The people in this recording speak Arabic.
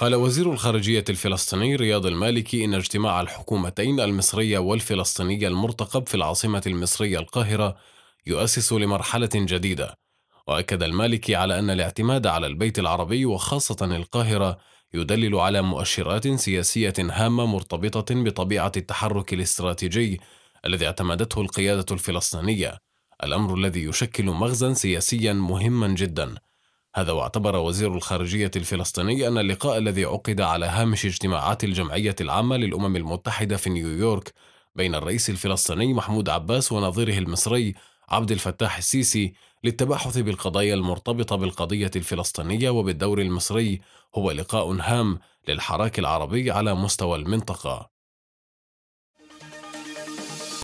قال وزير الخارجية الفلسطيني رياض المالكي إن اجتماع الحكومتين المصرية والفلسطينية المرتقب في العاصمة المصرية القاهرة يؤسس لمرحلة جديدة وأكد المالكي على أن الاعتماد على البيت العربي وخاصة القاهرة يدلل على مؤشرات سياسية هامة مرتبطة بطبيعة التحرك الاستراتيجي الذي اعتمدته القيادة الفلسطينية الأمر الذي يشكل مغزا سياسيا مهما جداً هذا واعتبر وزير الخارجية الفلسطيني أن اللقاء الذي عقد على هامش اجتماعات الجمعية العامة للأمم المتحدة في نيويورك بين الرئيس الفلسطيني محمود عباس ونظيره المصري عبد الفتاح السيسي للتباحث بالقضايا المرتبطة بالقضية الفلسطينية وبالدور المصري هو لقاء هام للحراك العربي على مستوى المنطقة